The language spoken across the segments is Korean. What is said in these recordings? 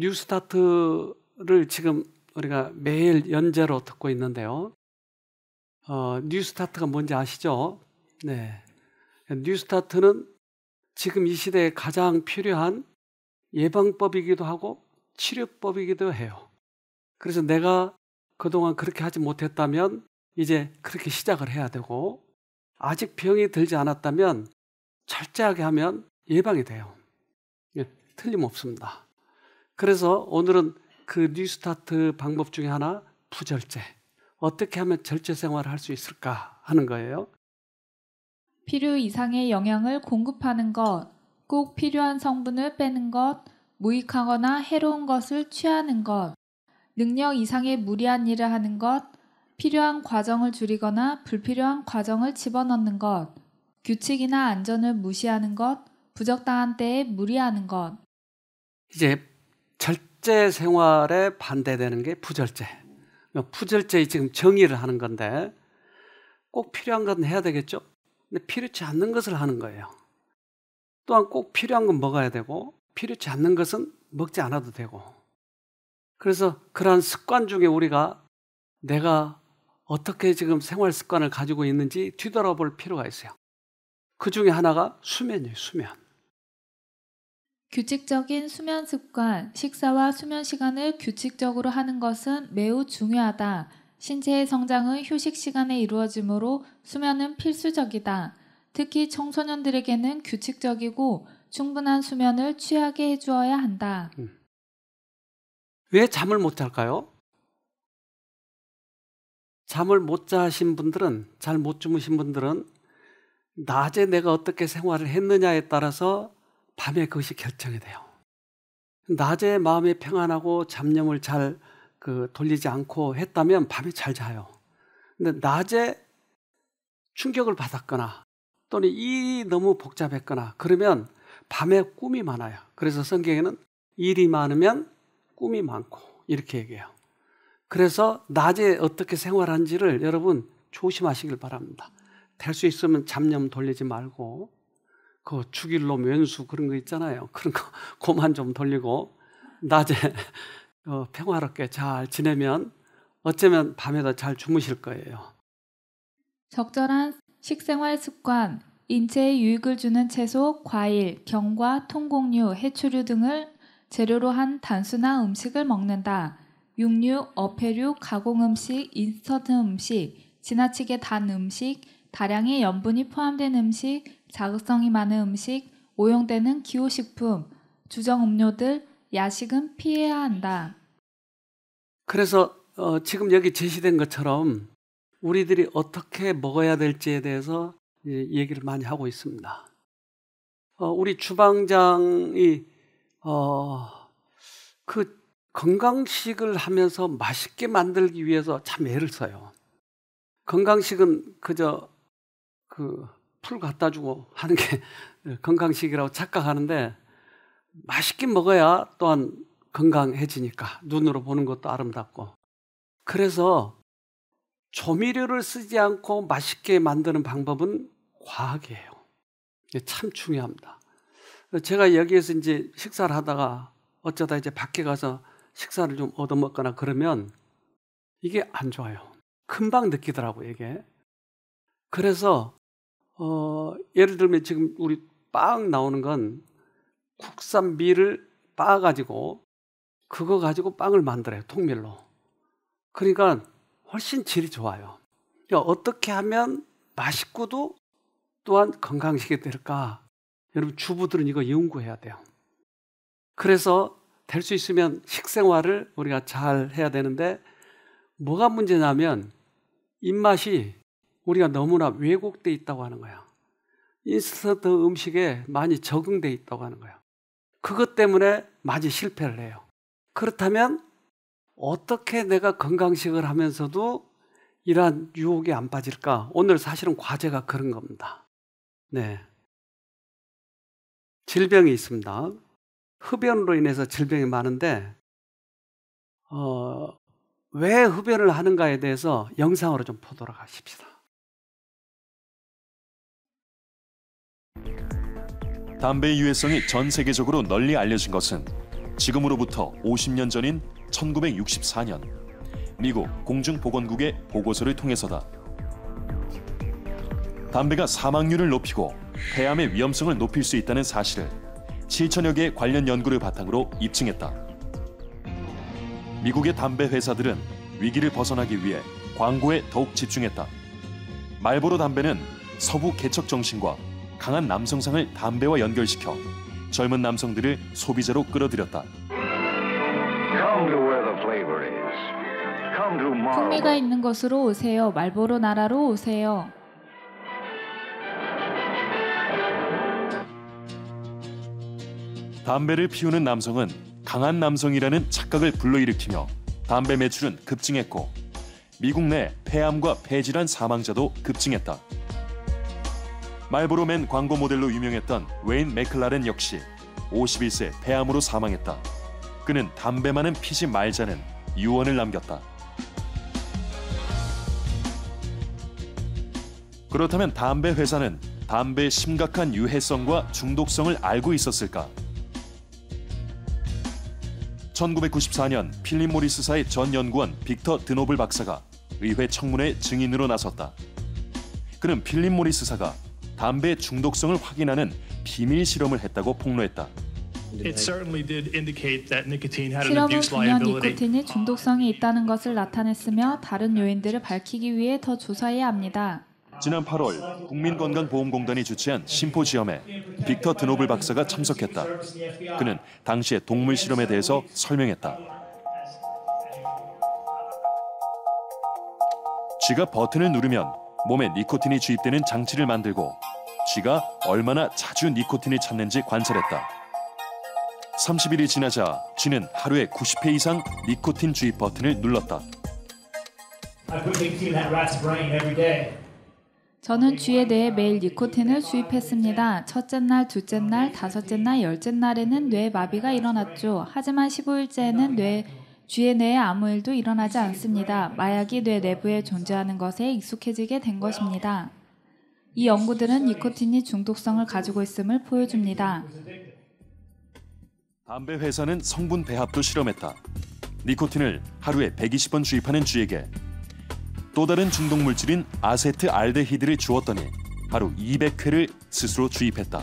뉴스타트를 지금 우리가 매일 연재로 듣고 있는데요. 어, 뉴스타트가 뭔지 아시죠? 네. 뉴스타트는 지금 이 시대에 가장 필요한 예방법이기도 하고 치료법이기도 해요. 그래서 내가 그동안 그렇게 하지 못했다면 이제 그렇게 시작을 해야 되고 아직 병이 들지 않았다면 철저하게 하면 예방이 돼요. 예, 틀림없습니다. 그래서 오늘은 그 뉴스타트 방법 중에 하나 부절제. 어떻게 하면 절제 생활을 할 수 있을까 하는 거예요. 필요 이상의 영양을 공급하는 것, 꼭 필요한 성분을 빼는 것, 무익하거나 해로운 것을 취하는 것, 능력 이상의 무리한 일을 하는 것, 필요한 과정을 줄이거나 불필요한 과정을 집어넣는 것, 규칙이나 안전을 무시하는 것, 부적당한 때에 무리하는 것. 이제 절제 생활에 반대되는 게 부절제. 뭐 부절제 지금 정의를 하는 건데 꼭 필요한 건 해야 되겠죠? 근데 필요치 않는 것을 하는 거예요. 또한 꼭 필요한 건 먹어야 되고 필요치 않는 것은 먹지 않아도 되고. 그래서 그러한 습관 중에 우리가 내가 어떻게 지금 생활 습관을 가지고 있는지 뒤돌아볼 필요가 있어요. 그 중에 하나가 수면이에요, 수면. 규칙적인 수면 습관, 식사와 수면 시간을 규칙적으로 하는 것은 매우 중요하다. 신체의 성장은 휴식 시간에 이루어지므로 수면은 필수적이다. 특히 청소년들에게는 규칙적이고 충분한 수면을 취하게 해주어야 한다. 음. 왜 잠을 못 잘까요? 잠을 못 자신 분들은, 잘 못 주무신 분들은 낮에 내가 어떻게 생활을 했느냐에 따라서 밤에 그것이 결정이 돼요. 낮에 마음이 평안하고 잡념을 잘그 돌리지 않고 했다면 밤에 잘 자요. 근데 낮에 충격을 받았거나 또는 일이 너무 복잡했거나 그러면 밤에 꿈이 많아요. 그래서 성경에는 일이 많으면 꿈이 많고 이렇게 얘기해요. 그래서 낮에 어떻게 생활한지를 여러분 조심하시길 바랍니다. 될 수 있으면 잡념 돌리지 말고 그 죽일놈 왼수 그런 거 있잖아요. 그런 거 고만 좀 돌리고 낮에 어, 평화롭게 잘 지내면 어쩌면 밤에도 잘 주무실 거예요. 적절한 식생활 습관, 인체에 유익을 주는 채소, 과일, 경과 통곡류, 해초류 등을 재료로 한 단순한 음식을 먹는다. 육류, 어패류, 가공 음식, 인스턴트 음식, 지나치게 단 음식, 다량의 염분이 포함된 음식, 자극성이 많은 음식, 오용되는 기호식품, 주정 음료들, 야식은 피해야 한다. 그래서 어, 지금 여기 제시된 것처럼 우리들이 어떻게 먹어야 될지에 대해서 얘기를 많이 하고 있습니다. 어, 우리 주방장이 어, 그 건강식을 하면서 맛있게 만들기 위해서 참 애를 써요. 건강식은 그저 그풀 갖다 주고 하는 게 건강식이라고 착각하는데 맛있게 먹어야 또한 건강해지니까 눈으로 보는 것도 아름답고 그래서 조미료를 쓰지 않고 맛있게 만드는 방법은 과학이에요. 참 중요합니다. 제가 여기에서 이제 식사를 하다가 어쩌다 이제 밖에 가서 식사를 좀 얻어먹거나 그러면 이게 안 좋아요. 금방 느끼더라고요, 이게. 그래서 어, 예를 들면 지금 우리 빵 나오는 건 국산 밀을 빻아 가지고 그거 가지고 빵을 만들어요 통밀로. 그러니까 훨씬 질이 좋아요. 그러니까 어떻게 하면 맛있고도 또한 건강식이 될까? 여러분 주부들은 이거 연구해야 돼요. 그래서 될 수 있으면 식생활을 우리가 잘 해야 되는데 뭐가 문제냐면 입맛이 우리가 너무나 왜곡돼 있다고 하는 거야. 인스턴트 음식에 많이 적응돼 있다고 하는 거야. 그것 때문에 많이 실패를 해요. 그렇다면 어떻게 내가 건강식을 하면서도 이러한 유혹이안 빠질까? 오늘 사실은 과제가 그런 겁니다. 네. 질병이 있습니다. 흡연으로 인해서 질병이 많은데, 어, 왜 흡연을 하는가에 대해서 영상으로 좀 보도록 하십시다. 담배의 유해성이 전 세계적으로 널리 알려진 것은 지금으로부터 50년 전인 1964년 미국 공중보건국의 보고서를 통해서다. 담배가 사망률을 높이고 폐암의 위험성을 높일 수 있다는 사실을 7천여 개의 관련 연구를 바탕으로 입증했다. 미국의 담배 회사들은 위기를 벗어나기 위해 광고에 더욱 집중했다. 말보로 담배는 서부 개척 정신과 강한 남성상을 담배와 연결시켜 젊은 남성들을 소비자로 끌어들였다. 풍미가 있는 것으로 오세요. 말보로 나라로 오세요. 담배를 피우는 남성은 강한 남성이라는 착각을 불러일으키며 담배 매출은 급증했고 미국 내 폐암과 폐질환 사망자도 급증했다. 말보로맨 광고 모델로 유명했던 웨인 맥클라렌 역시 51세 폐암으로 사망했다. 그는 담배많은 피지 말자는 유언을 남겼다. 그렇다면 담배 회사는 담배의 심각한 유해성과 중독성을 알고 있었을까? 1994년 필립 모리스사의 전 연구원 빅터 드노블 박사가 의회 청문회 증인으로 나섰다. 그는 필립 모리스사가 담배 중독성을 확인하는 비밀 실험을 했다고 폭로했다. 실험은 분명 니코틴이 중독성이 있다는 것을 나타냈으며 다른 요인들을 밝히기 위해 더 조사해야 합니다. 지난 8월 국민건강보험공단이 주최한 심포지엄에 빅터 드노블 박사가 참석했다. 그는 당시의 동물 실험에 대해서 설명했다. 쥐가 버튼을 누르면 몸에 니코틴이 주입되는 장치를 만들고 쥐가 얼마나 자주 니코틴을 찾는지 관찰했다. 30일이 지나자 쥐는 하루에 90회 이상 니코틴 주입 버튼을 눌렀다. 저는 쥐에 대해 매일 니코틴을 주입했습니다. 첫째 날, 둘째 날, 다섯째 날, 열째 날에는 뇌 마비가 일어났죠. 하지만 15일째에는 뇌 쥐의 뇌에 아무 일도 일어나지 않습니다. 마약이 뇌 내부에 존재하는 것에 익숙해지게 된 것입니다. 이 연구들은 니코틴이 중독성을 가지고 있음을 보여줍니다. 담배 회사는 성분 배합도 실험했다. 니코틴을 하루에 120번 주입하는 쥐에게 또 다른 중독 물질인 아세트 알데히드를 주었더니 하루 200회를 스스로 주입했다.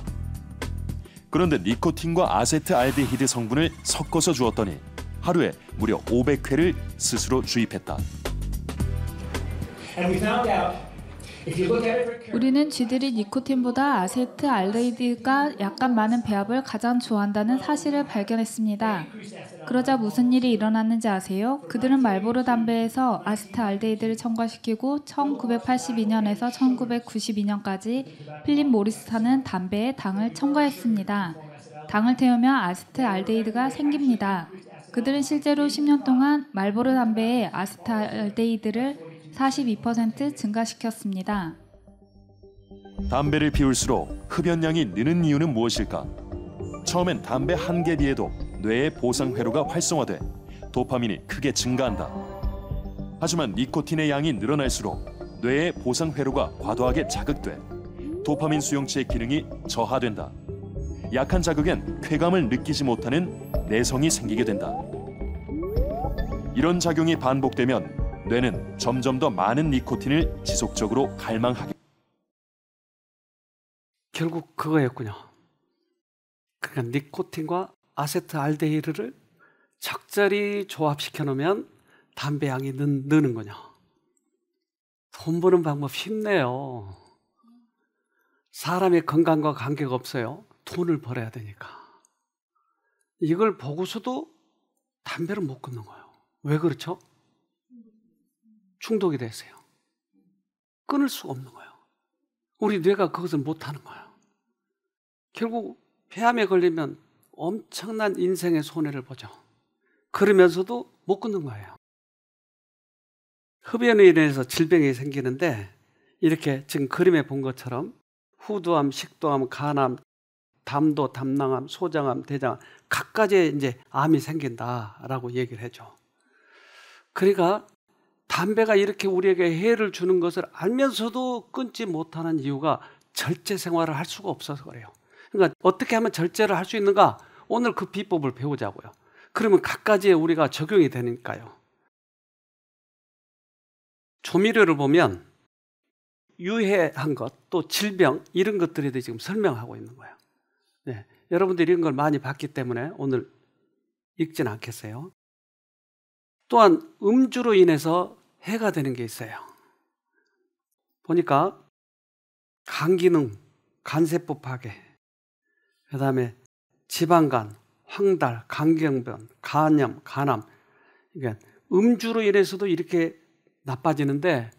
그런데 니코틴과 아세트 알데히드 성분을 섞어서 주었더니 하루에 무려 500회를 스스로 주입했다. 우리는 쥐들이 니코틴보다 아세트 알데히드가 약간 많은 배합을 가장 좋아한다는 사실을 발견했습니다. 그러자 무슨 일이 일어났는지 아세요? 그들은 말보로 담배에서 아세트 알데히드를 첨가시키고 1982년에서 1992년까지 필립 모리스사는 담배에 당을 첨가했습니다. 당을 태우면 아세트 알데히드가 생깁니다. 그들은 실제로 10년 동안 말보르 담배의 아스탈데히드를 42% 증가시켰습니다. 담배를 피울수록 흡연량이 느는 이유는 무엇일까? 처음엔 담배 한개비에도 뇌의 보상 회로가 활성화돼 도파민이 크게 증가한다. 하지만 니코틴의 양이 늘어날수록 뇌의 보상 회로가 과도하게 자극돼 도파민 수용체의 기능이 저하된다. 약한 자극엔 쾌감을 느끼지 못하는 내성이 생기게 된다. 이런 작용이 반복되면 뇌는 점점 더 많은 니코틴을 지속적으로 갈망하게 결국 그거였군요. 그러니까 니코틴과 아세트알데히드를 적절히 조합시켜 놓으면 담배 향이 느는 거냐. 돈 버는 방법 쉽네요. 사람의 건강과 관계가 없어요. 돈을 벌어야 되니까. 이걸 보고서도 담배를 못 끊는 거예요. 왜 그렇죠? 충독이 되세요. 끊을 수가 없는 거예요. 우리 뇌가 그것을 못 하는 거예요. 결국 폐암에 걸리면 엄청난 인생의 손해를 보죠. 그러면서도 못 끊는 거예요. 흡연에 인해서 질병이 생기는데 이렇게 지금 그림에 본 것처럼 후두암, 식도암, 간암, 담도, 담낭암, 소장암, 대장암 각가지 이제 암이 생긴다라고 얘기를 해줘. 그러니까 담배가 이렇게 우리에게 해를 주는 것을 알면서도 끊지 못하는 이유가 절제 생활을 할 수가 없어서 그래요. 그러니까 어떻게 하면 절제를 할 수 있는가? 오늘 그 비법을 배우자고요. 그러면 각가지에 우리가 적용이 되니까요. 조미료를 보면 유해한 것, 또 질병 이런 것들에 대해 지금 설명하고 있는 거예요. 네. 여러분들이 이런 걸 많이 봤기 때문에 오늘 읽진 않겠어요. 또한 음주로 인해서 해가 되는 게 있어요. 보니까 간 기능, 간세포 파괴, 그 다음에 지방간, 황달, 간경변, 간염, 간암. 그러니까 음주로 인해서도 이렇게 나빠지는데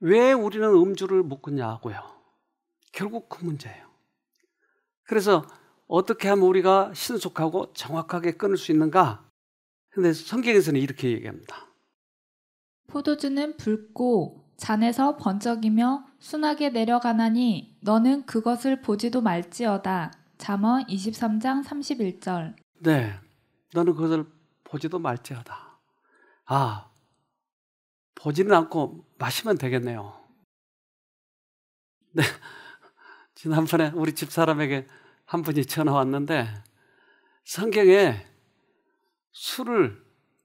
왜 우리는 음주를 못 끊냐고요. 결국 그 문제예요. 그래서 어떻게 하면 우리가 신속하고 정확하게 끊을 수 있는가? 근데 성경에서는 이렇게 얘기합니다. 포도주는 붉고 잔에서 번쩍이며 순하게 내려가나니 너는 그것을 보지도 말지어다. 잠언 23장 31절. 네. 너는 그것을 보지도 말지어다. 아. 보지는 않고 마시면 되겠네요. 네. 지난번에 우리 집사람에게 한 분이 전화 왔는데 성경에 술을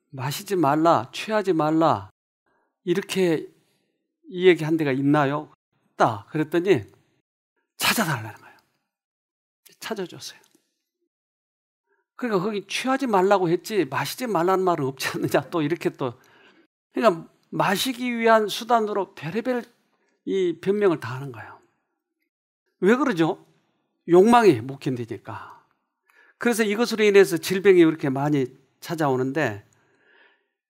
마시지 말라, 취하지 말라 이렇게 이야기한 데가 있나요? 있다. 그랬더니 찾아달라는 거예요. 찾아줬어요. 그러니까 거기 취하지 말라고 했지 마시지 말라는 말은 없지 않느냐 또 이렇게 또 그러니까 마시기 위한 수단으로 별의별 이 변명을 다 하는 거예요. 왜 그러죠? 욕망이 묶인다니까 그래서 이것으로 인해서 질병이 이렇게 많이 찾아오는데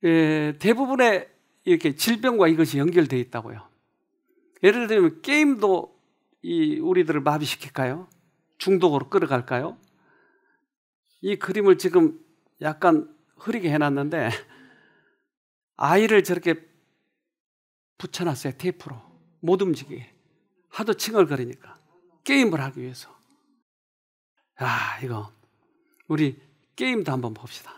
예, 대부분의 이렇게 질병과 이것이 연결되어 있다고요. 예를 들면 게임도 이 우리들을 마비시킬까요? 중독으로 끌어갈까요? 이 그림을 지금 약간 흐리게 해놨는데 아이를 저렇게 붙여놨어요 테이프로 못 움직이게 하도 칭얼거리니까 게임을 하기 위해서 아, 이거 우리 게임도 한번 봅시다.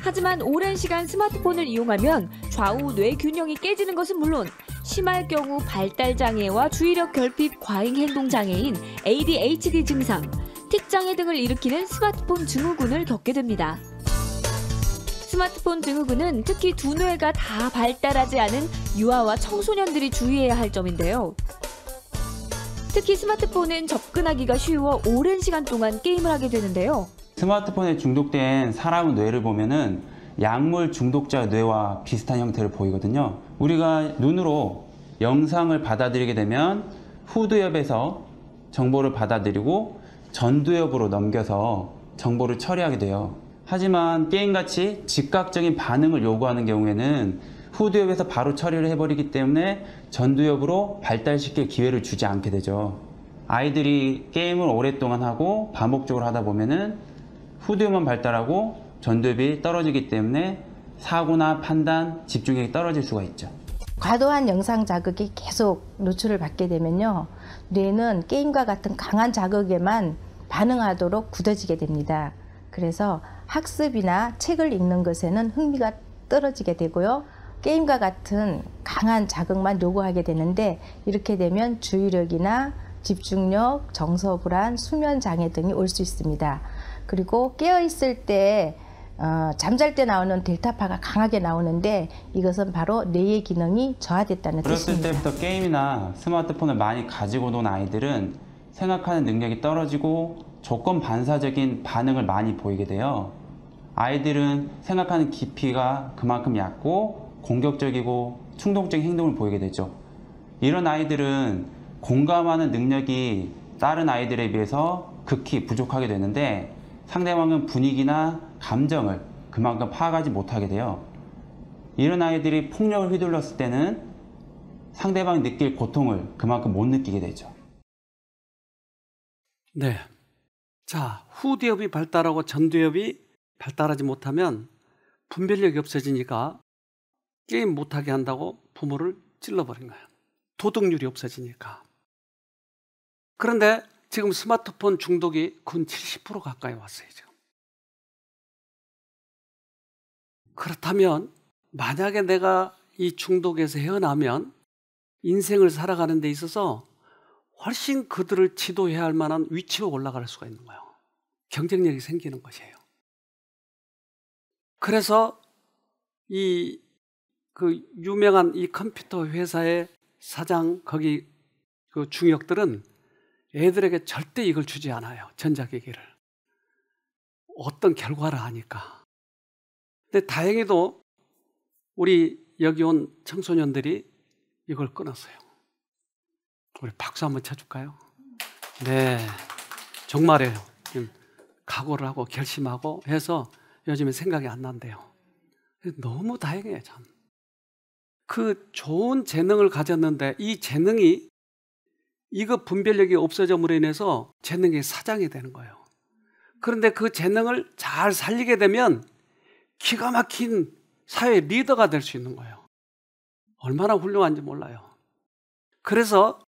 하지만 오랜 시간 스마트폰을 이용하면 좌우 뇌 균형이 깨지는 것은 물론 심할 경우 발달 장애와 주의력 결핍 과잉 행동 장애인 ADHD 증상, 틱 장애 등을 일으키는 스마트폰 증후군을 겪게 됩니다. 스마트폰 증후군은 특히 두뇌가 다 발달하지 않은 유아와 청소년들이 주의해야 할 점인데요. 특히 스마트폰은 접근하기가 쉬워 오랜 시간 동안 게임을 하게 되는데요. 스마트폰에 중독된 사람 의 뇌를 보면은 약물 중독자 뇌와 비슷한 형태를 보이거든요. 우리가 눈으로 영상을 받아들이게 되면 후두엽에서 정보를 받아들이고 전두엽으로 넘겨서 정보를 처리하게 돼요. 하지만 게임같이 즉각적인 반응을 요구하는 경우에는 후두엽에서 바로 처리를 해버리기 때문에 전두엽으로 발달시킬 기회를 주지 않게 되죠. 아이들이 게임을 오랫동안 하고 반복적으로 하다 보면은 후두엽만 발달하고 전두엽이 떨어지기 때문에 사고나 판단, 집중력이 떨어질 수가 있죠. 과도한 영상 자극이 계속 노출을 받게 되면요. 뇌는 게임과 같은 강한 자극에만 반응하도록 굳어지게 됩니다. 그래서 학습이나 책을 읽는 것에는 흥미가 떨어지게 되고요. 게임과 같은 강한 자극만 요구하게 되는데 이렇게 되면 주의력이나 집중력, 정서 불안, 수면 장애 등이 올 수 있습니다. 그리고 깨어 있을 때 어, 잠잘 때 나오는 델타파가 강하게 나오는데 이것은 바로 뇌의 기능이 저하됐다는 뜻입니다. 어렸을 때부터 게임이나 스마트폰을 많이 가지고 논 아이들은 생각하는 능력이 떨어지고 조건 반사적인 반응을 많이 보이게 돼요. 아이들은 생각하는 깊이가 그만큼 얕고 공격적이고 충동적인 행동을 보이게 되죠. 이런 아이들은 공감하는 능력이 다른 아이들에 비해서 극히 부족하게 되는데 상대방은 분위기나 감정을 그만큼 파악하지 못하게 돼요. 이런 아이들이 폭력을 휘둘렀을 때는 상대방이 느낄 고통을 그만큼 못 느끼게 되죠. 네. 자, 후두엽이 발달하고 전두엽이 발달하지 못하면 분별력이 없어지니까 게임 못하게 한다고 부모를 찔러버린 거야 도덕률이 없어지니까. 그런데 지금 스마트폰 중독이 근 70% 가까이 왔어요. 지금. 그렇다면 만약에 내가 이 중독에서 헤어나면 인생을 살아가는 데 있어서 훨씬 그들을 지도해야 할 만한 위치로 올라갈 수가 있는 거예요. 경쟁력이 생기는 것이에요. 그래서 이그 유명한 이 컴퓨터 회사의 사장 거기 그 중역들은 애들에게 절대 이걸 주지 않아요. 전자기기를. 어떤 결과를 하니까 근데 다행히도 우리 여기 온 청소년들이 이걸 끊었어요. 우리 박수 한번 쳐줄까요? 네. 정말이에요. 각오를 하고 결심하고 해서 요즘에 생각이 안 난대요. 너무 다행이에요, 참. 그 좋은 재능을 가졌는데 이 재능이 이거 분별력이 없어져므로 인해서 재능의 사장이 되는 거예요. 그런데 그 재능을 잘 살리게 되면 기가 막힌 사회 리더가 될 수 있는 거예요. 얼마나 훌륭한지 몰라요. 그래서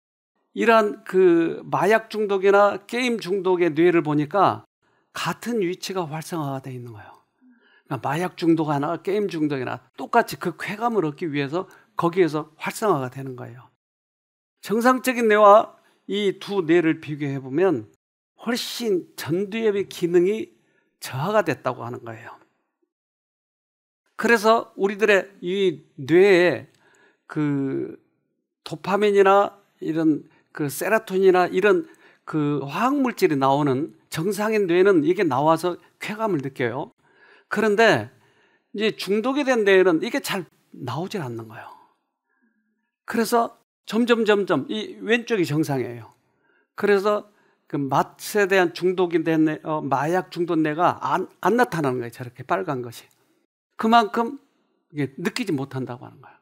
이러한 그 마약 중독이나 게임 중독의 뇌를 보니까 같은 위치가 활성화가 되어 있는 거예요. 아, 마약 중독 하나, 게임 중독이나 똑같이 그 쾌감을 얻기 위해서 거기에서 활성화가 되는 거예요. 정상적인 뇌와 이 두 뇌를 비교해 보면 훨씬 전두엽의 기능이 저하가 됐다고 하는 거예요. 그래서 우리들의 이 뇌에 그 도파민이나 이런 그 세라톤이나 이런 그 화학 물질이 나오는 정상인 뇌는 이게 나와서 쾌감을 느껴요. 그런데 이제 중독이 된 데에는 이게 잘 나오질 않는 거예요. 그래서 점점 점점 이 왼쪽이 정상이에요. 그래서 그 맛에 대한 중독이 된 어, 마약 중독내가 안, 안 나타나는 거예요. 저렇게 빨간 것이. 그만큼 이게 느끼지 못한다고 하는 거예요.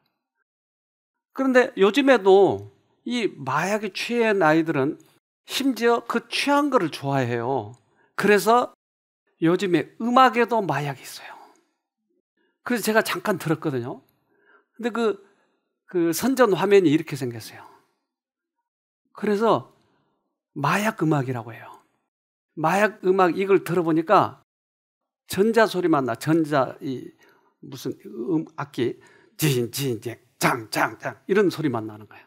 그런데 요즘에도 이 마약에 취한 아이들은 심지어 그 취한 거를 좋아해요. 그래서 요즘에 음악에도 마약이 있어요. 그래서 제가 잠깐 들었거든요. 근데 그, 그 선전 화면이 이렇게 생겼어요. 그래서 마약 음악이라고 해요. 마약 음악 이걸 들어보니까 전자 소리만 나. 전자 이 무슨 음 악기 진진진 짱짱짱 이런 소리만 나는 거야.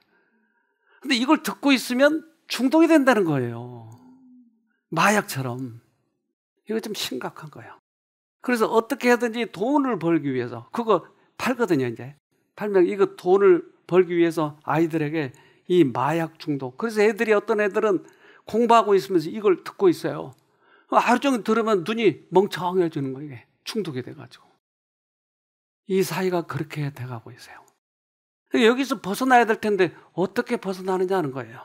근데 이걸 듣고 있으면 중독이 된다는 거예요. 마약처럼. 이거 좀 심각한 거예요. 그래서 어떻게 하든지 돈을 벌기 위해서 그거 팔거든요 이제 팔면 이거 돈을 벌기 위해서 아이들에게 이 마약 중독. 그래서 애들이 어떤 애들은 공부하고 있으면서 이걸 듣고 있어요. 하루 종일 들으면 눈이 멍청해지는 거예요. 이게 충독이 돼가지고 이 사이가 그렇게 돼가고 있어요. 여기서 벗어나야 될 텐데 어떻게 벗어나느냐는 거예요.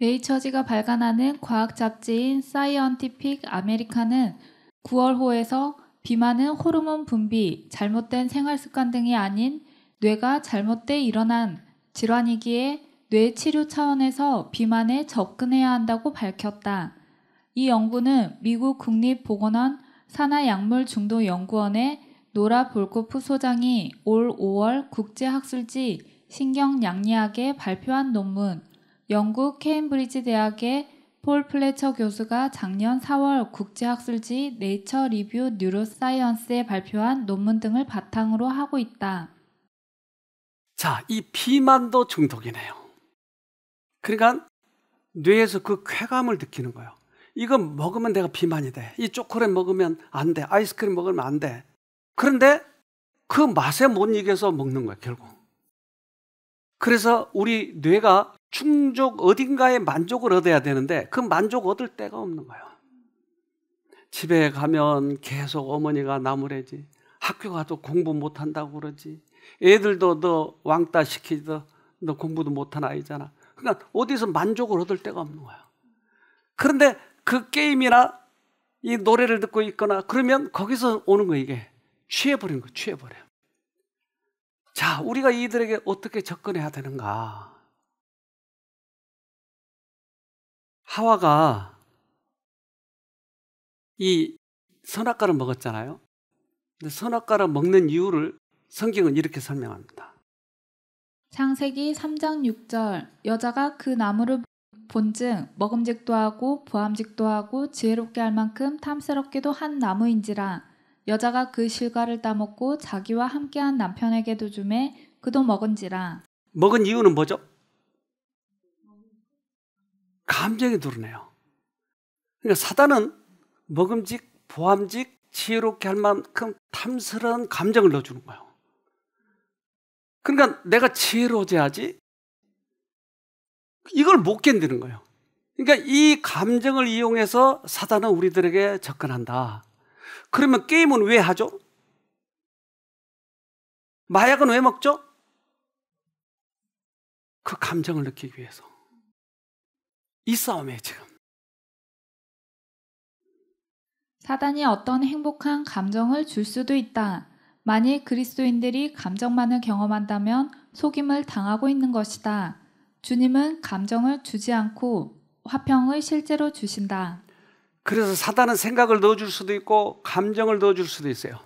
네이처지가 발간하는 과학 잡지인 사이언티픽 아메리카는 9월호에서 비만은 호르몬 분비, 잘못된 생활 습관 등이 아닌 뇌가 잘못돼 일어난 질환이기에 뇌 치료 차원에서 비만에 접근해야 한다고 밝혔다. 이 연구는 미국 국립보건원 산하약물중독연구원의 노라 볼코프 소장이 올 5월 국제학술지 신경양리학에 발표한 논문 영국 케임브리지 대학의 폴플레처 교수가 작년 4월 국제학술지 네이처 리뷰 뉴로사이언스에 발표한 논문 등을 바탕으로 하고 있다. 자, 이 비만도 중독이네요. 그러니까 뇌에서 그 쾌감을 느끼는 거예요. 이거 먹으면 내가 비만이 돼. 이 초콜릿 먹으면 안 돼. 아이스크림 먹으면 안 돼. 그런데 그 맛에 못 이겨서 먹는 거야, 결국. 그래서 우리 뇌가 충족 어딘가에 만족을 얻어야 되는데 그 만족 얻을 때가 없는 거예요. 집에 가면 계속 어머니가 나무래지. 학교 가도 공부 못 한다고 그러지. 애들도 너 왕따 시키더 너 공부도 못한 아이잖아. 그러니까 어디서 만족을 얻을 데가 없는 거예요 그런데 그 게임이나 이 노래를 듣고 있거나 그러면 거기서 오는 거 이게 취해버리는 거 취해버려. 요 자, 우리가 이들에게 어떻게 접근해야 되는가? 하와가 이 선악과를 먹었잖아요. 근데 선악과를 먹는 이유를 성경은 이렇게 설명합니다. 창세기 3장 6절 여자가 그 나무를 본즉 먹음직도 하고 보암직도 하고 지혜롭게 할 만큼 탐스럽기도 한 나무인지라 여자가 그 실과를 따먹고 자기와 함께한 남편에게도 주매 그도 먹은지라 먹은 이유는 뭐죠? 감정이 드러내요. 그러니까 사단은 먹음직, 보함직, 지혜롭게 할 만큼 탐스러운 감정을 넣어주는 거예요. 그러니까 내가 지혜로워져야지 이걸 못 견디는 거예요. 그러니까 이 감정을 이용해서 사단은 우리들에게 접근한다. 그러면 게임은 왜 하죠? 마약은 왜 먹죠? 그 감정을 느끼기 위해서. 이 싸움에 지금. 사단이 어떤 행복한 감정을 줄 수도 있다. 만일 그리스도인들이 감정만을 경험한다면 속임을 당하고 있는 것이다. 주님은 감정을 주지 않고 화평을 실제로 주신다. 그래서 사단은 생각을 넣어줄 수도 있고 감정을 넣어줄 수도 있어요.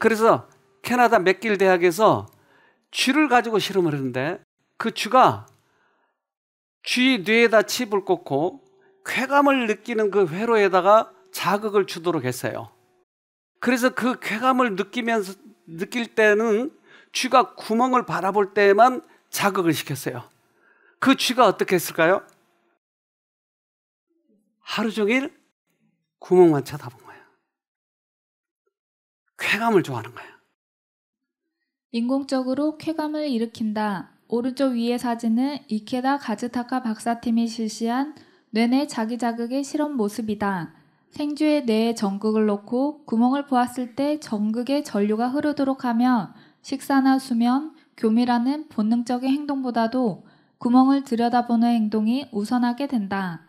그래서 캐나다 맥길 대학에서 쥐를 가지고 실험을 했는데 그 쥐가 쥐 뇌에다 칩을 꽂고 쾌감을 느끼는 그 회로에다가 자극을 주도록 했어요. 그래서 그 쾌감을 느끼면서 느낄 때는 쥐가 구멍을 바라볼 때만 에 자극을 시켰어요. 그 쥐가 어떻게 했을까요? 하루 종일 구멍만 쳐다본 거예요. 쾌감을 좋아하는 거예요. 인공적으로 쾌감을 일으킨다. 오른쪽 위의 사진은 이케다 가즈타카 박사팀이 실시한 뇌내 자기 자극의 실험 모습이다. 생쥐의 뇌에 전극을 놓고 구멍을 보았을 때 전극의 전류가 흐르도록 하며 식사나 수면, 교미라는 본능적인 행동보다도 구멍을 들여다보는 행동이 우선하게 된다.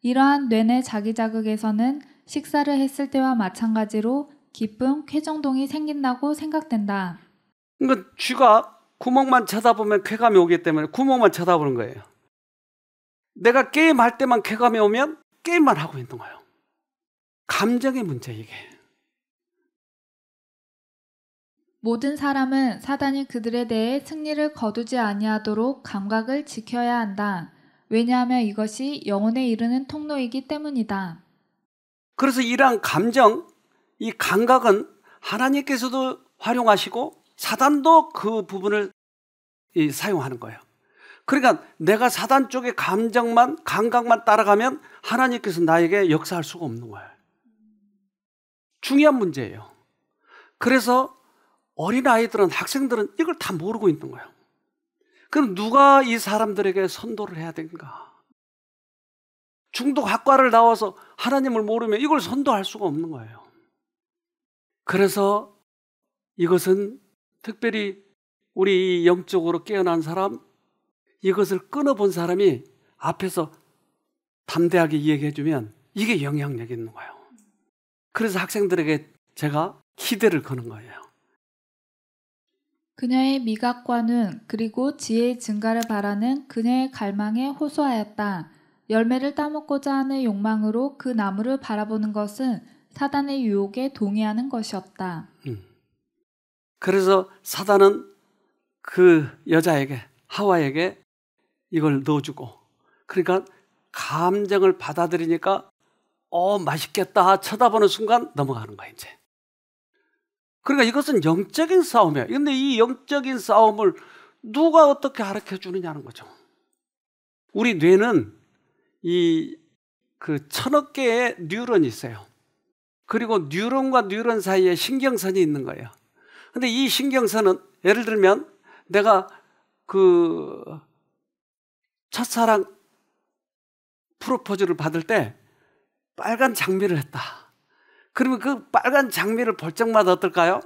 이러한 뇌내 자기 자극에서는 식사를 했을 때와 마찬가지로 기쁨, 쾌정동이 생긴다고 생각된다. 그러니까 쥐가 구멍만 쳐다보면 쾌감이 오기 때문에 구멍만 쳐다보는 거예요. 내가 게임할 때만 쾌감이 오면 게임만 하고 있는 거예요. 감정의 문제 이게. 모든 사람은 사단이 그들에 대해 승리를 거두지 아니하도록 감각을 지켜야 한다. 왜냐하면 이것이 영혼에 이르는 통로이기 때문이다. 그래서 이러한 감정, 이 감각은 하나님께서도 활용하시고 사단도 그 부분을 이, 사용하는 거예요. 그러니까 내가 사단 쪽의 감정만 감각만 따라가면 하나님께서 나에게 역사할 수가 없는 거예요. 중요한 문제예요. 그래서 어린 아이들은 학생들은 이걸 다 모르고 있는 거예요. 그럼 누가 이 사람들에게 선도를 해야 되는가? 중독학과를 나와서 하나님을 모르면 이걸 선도할 수가 없는 거예요. 그래서 이것은 특별히 우리 영적으로 깨어난 사람, 이것을 끊어본 사람이 앞에서 담대하게 얘기해주면 이게 영향력이 있는 거예요. 그래서 학생들에게 제가 기대를 거는 거예요. 그녀의 미각과는 그리고 지혜의 증가를 바라는 그녀의 갈망에 호소하였다. 열매를 따먹고자 하는 욕망으로 그 나무를 바라보는 것은 사단의 유혹에 동의하는 것이었다. 그래서 사단은 그 여자에게 하와에게 이걸 넣어주고 그러니까 감정을 받아들이니까 어 맛있겠다 쳐다보는 순간 넘어가는 거야 이제. 그러니까 이것은 영적인 싸움이야. 근데 이 영적인 싸움을 누가 어떻게 가르쳐 주느냐는 거죠. 우리 뇌는 이 그 천억 개의 뉴런이 있어요. 그리고 뉴런과 뉴런 사이에 신경선이 있는 거예요. 근데 이신경선은 예를 들면 내가 그 첫사랑 프로포즈를 받을 때 빨간 장미를 했다. 그러면 그 빨간 장미를 벌쩍마다 어떨까요?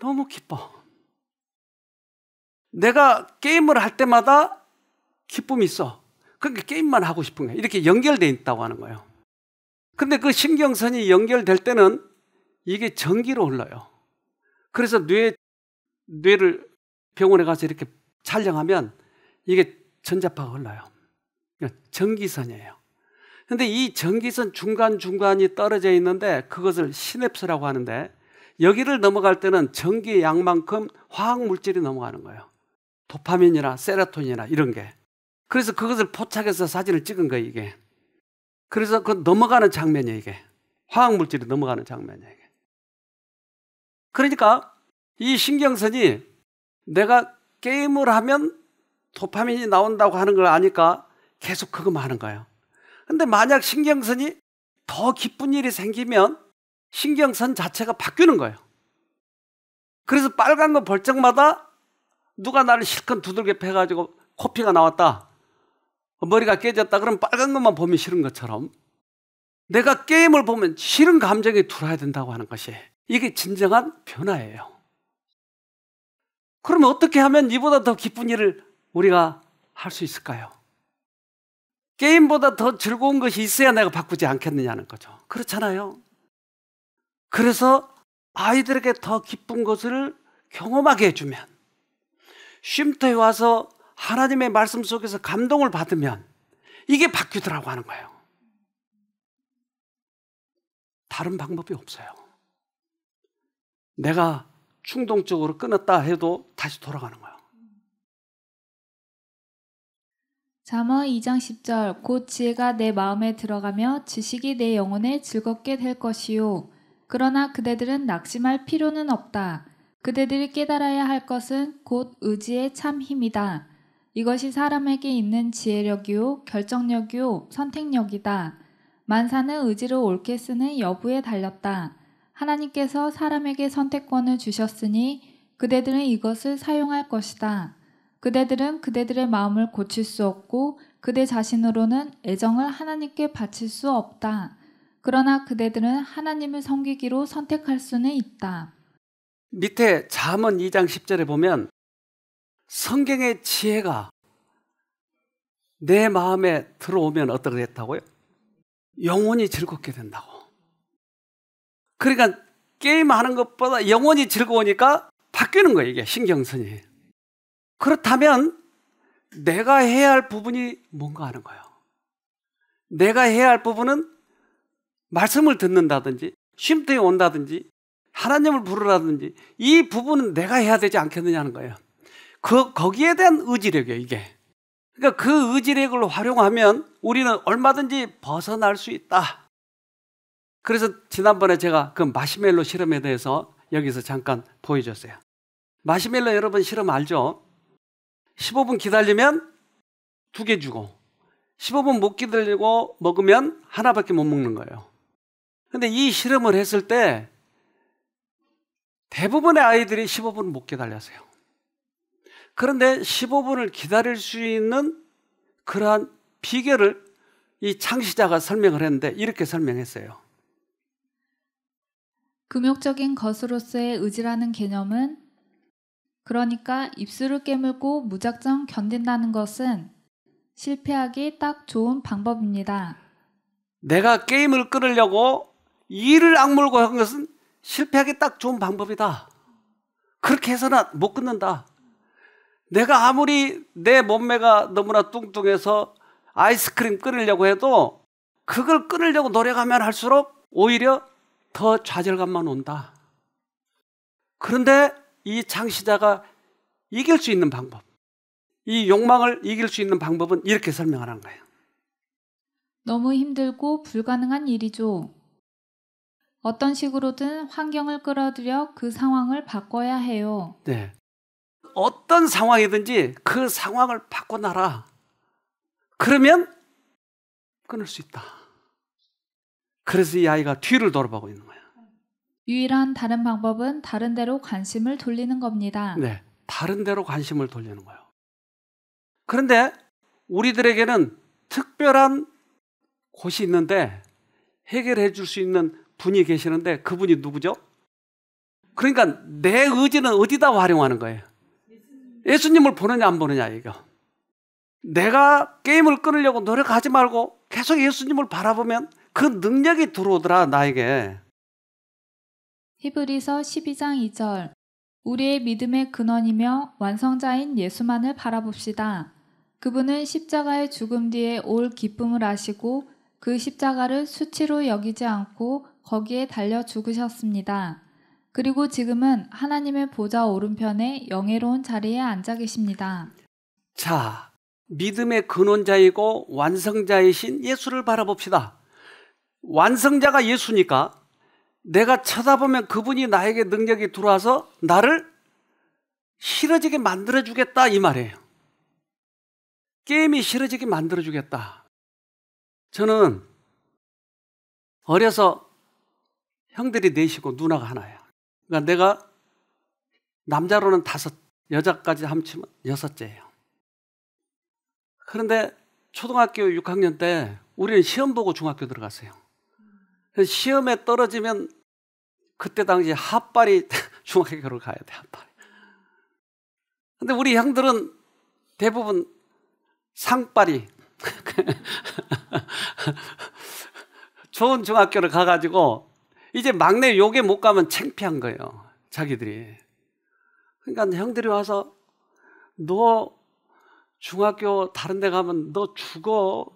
너무 기뻐. 내가 게임을 할 때마다 기쁨이 있어. 그러니까 게임만 하고 싶은 거야. 이렇게 연결돼 있다고 하는 거예요. 근데 그 신경선이 연결될 때는 이게 전기로 흘러요. 그래서 뇌, 뇌를 병원에 가서 이렇게 촬영하면 이게 전자파가 흘러요. 전기선이에요. 근데 이 전기선 중간중간이 떨어져 있는데 그것을 시냅스라고 하는데 여기를 넘어갈 때는 전기의 양만큼 화학물질이 넘어가는 거예요. 도파민이나 세라톤이나 이런 게. 그래서 그것을 포착해서 사진을 찍은 거예요, 이게. 그래서 그 넘어가는 장면이에요, 이게. 화학물질이 넘어가는 장면이에요, 이게. 그러니까 이 신경선이 내가 게임을 하면 도파민이 나온다고 하는 걸 아니까 계속 그것만 하는 거예요. 근데 만약 신경선이 더 기쁜 일이 생기면 신경선 자체가 바뀌는 거예요. 그래서 빨간 거 벌쩍마다 누가 나를 실컷 두들겨 패가지고 코피가 나왔다. 머리가 깨졌다. 그럼 빨간 것만 보면 싫은 것처럼 내가 게임을 보면 싫은 감정이 들어야 된다고 하는 것이 에요 이게 진정한 변화예요. 그러면 어떻게 하면 이보다 더 기쁜 일을 우리가 할 수 있을까요? 게임보다 더 즐거운 것이 있어야 내가 바꾸지 않겠느냐는 거죠. 그렇잖아요. 그래서 아이들에게 더 기쁜 것을 경험하게 해주면, 쉼터에 와서 하나님의 말씀 속에서 감동을 받으면 이게 바뀌더라고 하는 거예요. 다른 방법이 없어요. 내가 충동적으로 끊었다 해도 다시 돌아가는 거예요 잠언 2장 10절 곧 지혜가 내 마음에 들어가며 지식이 내 영혼에 즐겁게 될 것이요 그러나 그대들은 낙심할 필요는 없다 그대들이 깨달아야 할 것은 곧 의지의 참 힘이다 이것이 사람에게 있는 지혜력이요 결정력이요 선택력이다 만사는 의지로 옳게 쓰는 여부에 달렸다 하나님께서 사람에게 선택권을 주셨으니 그대들은 이것을 사용할 것이다. 그대들은 그대들의 마음을 고칠 수 없고 그대 자신으로는 애정을 하나님께 바칠 수 없다. 그러나 그대들은 하나님을 섬기기로 선택할 수는 있다. 밑에 잠언 2장 10절에 보면 성경의 지혜가 내 마음에 들어오면 어떻게 됐다고요? 영혼이 즐겁게 된다고. 그러니까 게임하는 것보다 영혼이 즐거우니까 바뀌는 거예요, 이게 신경선이. 그렇다면 내가 해야 할 부분이 뭔가 하는 거예요. 내가 해야 할 부분은 말씀을 듣는다든지 쉼터에 온다든지 하나님을 부르라든지 이 부분은 내가 해야 되지 않겠느냐는 거예요. 그 거기에 대한 의지력이에요, 이게. 그러니까 그 의지력을 활용하면 우리는 얼마든지 벗어날 수 있다. 그래서 지난번에 제가 그 마시멜로 실험에 대해서 여기서 잠깐 보여줬어요. 마시멜로 여러분 실험 알죠? 15분 기다리면 두 개 주고 15분 못 기다리고 먹으면 하나밖에 못 먹는 거예요. 근데 이 실험을 했을 때 대부분의 아이들이 15분 못 기다렸어요. 그런데 15분을 기다릴 수 있는 그러한 비결을 이 창시자가 설명을 했는데 이렇게 설명했어요. 금욕적인 것으로서의 의지라는 개념은 그러니까 입술을 깨물고 무작정 견딘다는 것은 실패하기 딱 좋은 방법입니다. 내가 게임을 끊으려고 일을 악물고 한 것은 실패하기 딱 좋은 방법이다. 그렇게 해서는 못 끊는다. 내가 아무리 내 몸매가 너무나 뚱뚱해서 아이스크림 끊으려고 해도 그걸 끊으려고 노력하면 할수록 오히려 더 좌절감만 온다. 그런데 이 창시자가 이길 수 있는 방법, 이 욕망을 이길 수 있는 방법은 이렇게 설명하는 거예요. 너무 힘들고 불가능한 일이죠. 어떤 식으로든 환경을 끌어들여 그 상황을 바꿔야 해요. 네. 어떤 상황이든지 그 상황을 바꿔놔라. 그러면 끊을 수 있다. 그래서 이 아이가 뒤를 돌아보고 있는 거야. 유일한 다른 방법은 다른 데로 관심을 돌리는 겁니다. 네. 다른 데로 관심을 돌리는 거예요. 그런데 우리들에게는 특별한 곳이 있는데 해결해 줄 수 있는 분이 계시는데 그분이 누구죠? 그러니까 내 의지는 어디다 활용하는 거예요? 예수님을 보느냐 안 보느냐 이거. 내가 게임을 끊으려고 노력하지 말고 계속 예수님을 바라보면 그 능력이 들어오더라 나에게. 히브리서 12장 2절 우리의 믿음의 근원이며 완성자인 예수만을 바라봅시다. 그분은 십자가의 죽음 뒤에 올 기쁨을 아시고 그 십자가를 수치로 여기지 않고 거기에 달려 죽으셨습니다. 그리고 지금은 하나님의 보좌 오른편에 영예로운 자리에 앉아 계십니다. 자, 믿음의 근원자이고 완성자이신 예수를 바라봅시다. 완성자가 예수니까 내가 쳐다보면 그분이 나에게 능력이 들어와서 나를 싫어지게 만들어주겠다 이 말이에요. 게임이 싫어지게 만들어주겠다. 저는 어려서 형들이 넷이고 누나가 하나야. 그러니까 내가 남자로는 다섯, 여자까지 함치면 여섯째예요. 그런데 초등학교 6학년 때 우리는 시험 보고 중학교 들어갔어요. 시험에 떨어지면 그때 당시 핫발이 중학교를 가야 돼, 핫발이. 근데 우리 형들은 대부분 상발이 좋은 중학교를 가가지고 이제 막내 욕에 못 가면 창피한 거예요. 자기들이. 그러니까 형들이 와서 너 중학교 다른 데 가면 너 죽어.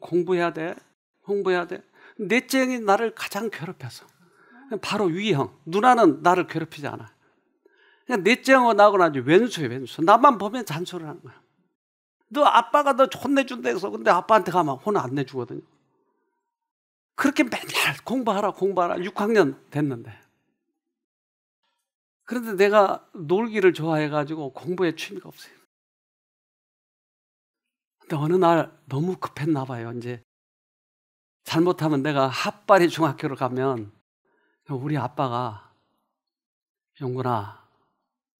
공부해야 돼. 공부해야 돼. 넷째 형이 나를 가장 괴롭혀서 바로 위형. 누나는 나를 괴롭히지 않아. 그냥 넷째 형하고 나하고 나지 왼수예 왼수. 나만 보면 잔소리를 하는 거야. 너 아빠가 너 혼내준다 해서 근데 아빠한테 가면 혼 안 내주거든요. 그렇게 맨날 공부하라 공부하라 6학년 됐는데 그런데 내가 놀기를 좋아해가지고 공부에 취미가 없어요. 근데 어느 날 너무 급했나 봐요. 이제 잘못하면 내가 핫바리 중학교를 가면 우리 아빠가 영구나,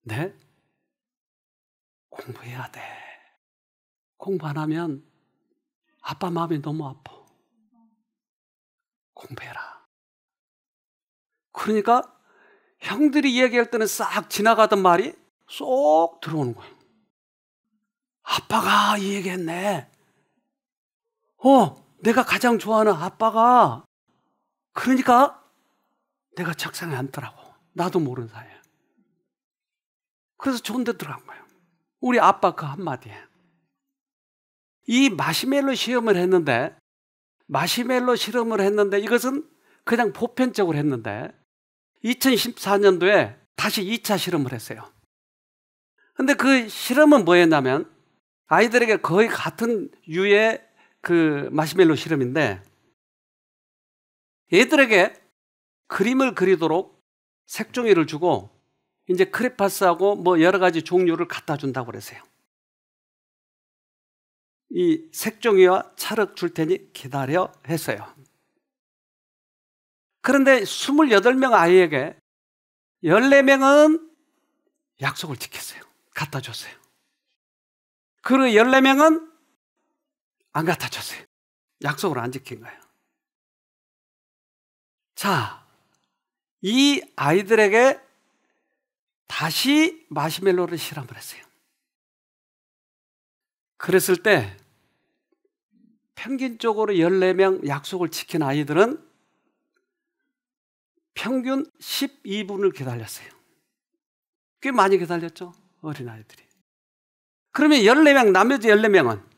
네? 공부해야 돼. 공부 안 하면 아빠 마음이 너무 아파. 공부해라. 그러니까 형들이 얘기할 때는 싹 지나가던 말이 쏙 들어오는 거야. 아빠가 얘기했네. 어, 내가 가장 좋아하는 아빠가 그러니까 내가 책상에 앉더라고. 나도 모르는 사이에. 그래서 좋은 데 들어간 거예요 우리 아빠 그 한마디에. 이 마시멜로 시험을 했는데, 마시멜로 실험을 했는데, 이것은 그냥 보편적으로 했는데, 2014년도에 다시 2차 실험을 했어요. 근데 그 실험은 뭐였냐면, 아이들에게 거의 같은 유의 그 마시멜로 시름인데 애들에게 그림을 그리도록 색종이를 주고 이제 크레파스하고 뭐 여러 가지 종류를 갖다 준다고 그랬어요이 색종이와 찰흙 줄 테니 기다려 했어요. 그런데 28명 아이에게 14명은 약속을 지켰어요. 갖다 줬어요. 그리고 14명은 안 갖다 줬어요. 약속을 안 지킨 거예요. 자, 이 아이들에게 다시 마시멜로를 실험을 했어요. 그랬을 때 평균적으로 14명 약속을 지킨 아이들은 평균 12분을 기다렸어요. 꽤 많이 기다렸죠. 어린아이들이. 그러면 14명, 남녀지 14명은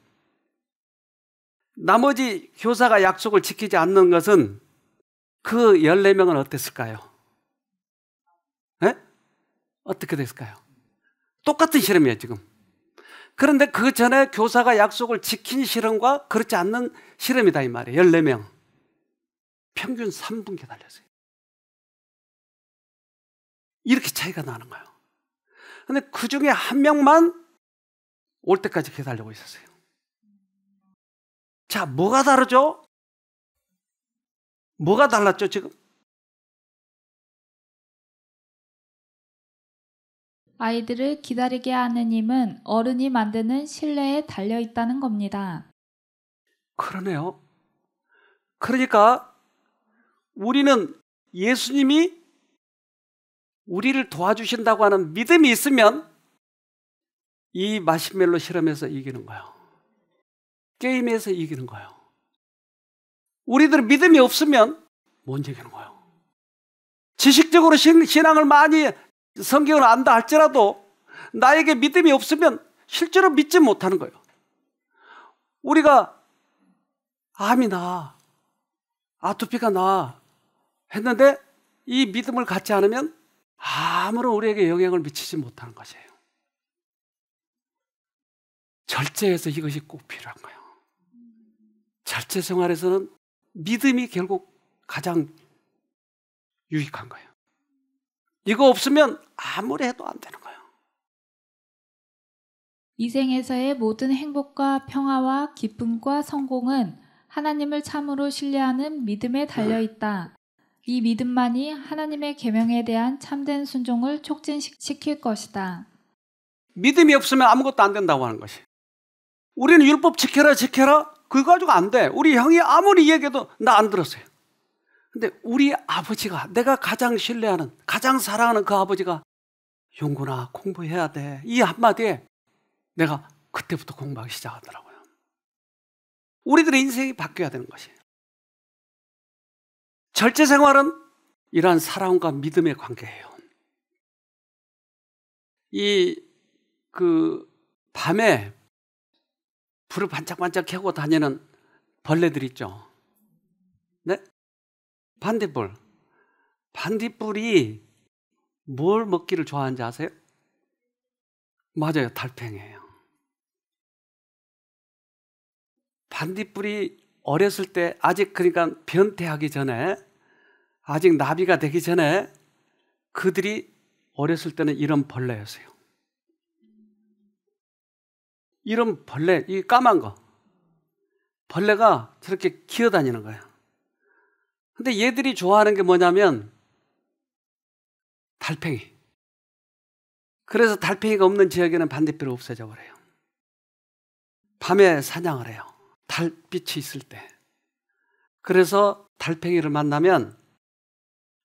나머지 교사가 약속을 지키지 않는 것은 그 14명은 어땠을까요? 에? 예? 어떻게 됐을까요? 똑같은 실험이에요, 지금. 그런데 그 전에 교사가 약속을 지킨 실험과 그렇지 않는 실험이다, 이 말이에요. 14명. 평균 3분 기다렸어요. 이렇게 차이가 나는 거예요. 근데 그 중에 한 명만 올 때까지 기다리고 있었어요. 자, 뭐가 다르죠? 뭐가 달랐죠, 지금? 아이들을 기다리게 하는 힘은 어른이 만드는 신뢰에 달려 있다는 겁니다. 그러네요. 그러니까 우리는 예수님이 우리를 도와주신다고 하는 믿음이 있으면 이 마시멜로 실험에서 이기는 거예요. 게임에서 이기는 거예요. 우리들 믿음이 없으면 뭔얘기는 거예요. 지식적으로 신, 신앙을 많이 성경을 안다 할지라도 나에게 믿음이 없으면 실제로 믿지 못하는 거예요. 우리가 암이 나, 아토피가 나 했는데 이 믿음을 갖지 않으면 아무런 우리에게 영향을 미치지 못하는 것이에요. 절제해서 이것이 꼭 필요한 거예요. 자체 생활에서는 믿음이 결국 가장 유익한 거예요. 이거 없으면 아무리 해도 안 되는 거예요. 이 생에서의 모든 행복과 평화와 기쁨과 성공은 하나님을 참으로 신뢰하는 믿음에 달려 있다. 이 믿음만이 하나님의 계명에 대한 참된 순종을 촉진시킬 것이다. 믿음이 없으면 아무것도 안 된다고 하는 것이. 우리는 율법 지켜라 지켜라 그거 가지고 안 돼. 우리 형이 아무리 얘기해도 나 안 들었어요. 근데 우리 아버지가 내가 가장 신뢰하는, 가장 사랑하는 그 아버지가 용구나 공부해야 돼. 이 한마디에 내가 그때부터 공부하기 시작하더라고요. 우리들의 인생이 바뀌어야 되는 것이에요. 절제 생활은 이러한 사랑과 믿음의 관계예요. 이 그 밤에 불을 반짝반짝 켜고 다니는 벌레들 있죠. 네? 반딧불. 반딧불이 뭘 먹기를 좋아하는지 아세요? 맞아요. 달팽이에요. 반딧불이 어렸을 때 아직 그러니까 변태하기 전에 아직 나비가 되기 전에 그들이 어렸을 때는 이런 벌레였어요. 이런 벌레, 이 까만 거. 벌레가 저렇게 기어다니는 거예요. 근데 얘들이 좋아하는 게 뭐냐면 달팽이. 그래서 달팽이가 없는 지역에는 반딧불을 없애져 버려요. 밤에 사냥을 해요. 달빛이 있을 때. 그래서 달팽이를 만나면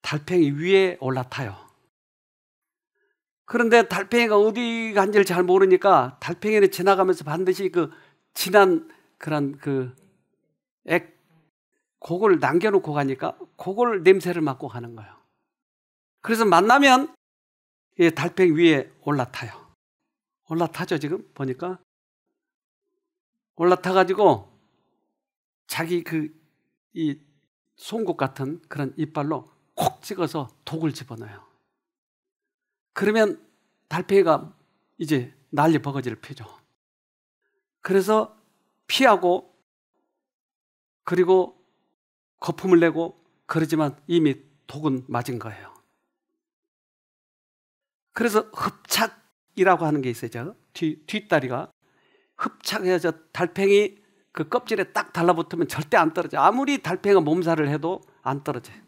달팽이 위에 올라타요. 그런데 달팽이가 어디 간지를 잘 모르니까 달팽이를 지나가면서 반드시 그 진한 그런 그 액, 그걸 남겨놓고 가니까 그걸 냄새를 맡고 가는 거예요. 그래서 만나면 예, 달팽이 위에 올라타요. 올라타죠, 지금 보니까. 올라타가지고 자기 그 이 송곳 같은 그런 이빨로 콕 찍어서 독을 집어넣어요. 그러면 달팽이가 이제 난리 버거지를 피죠. 그래서 피하고 그리고 거품을 내고 그러지만 이미 독은 맞은 거예요. 그래서 흡착이라고 하는 게 있어요. 뒤, 뒷다리가 흡착해야죠. 달팽이 그 껍질에 딱 달라붙으면 절대 안 떨어져. 아무리 달팽이가 몸살을 해도 안 떨어져요.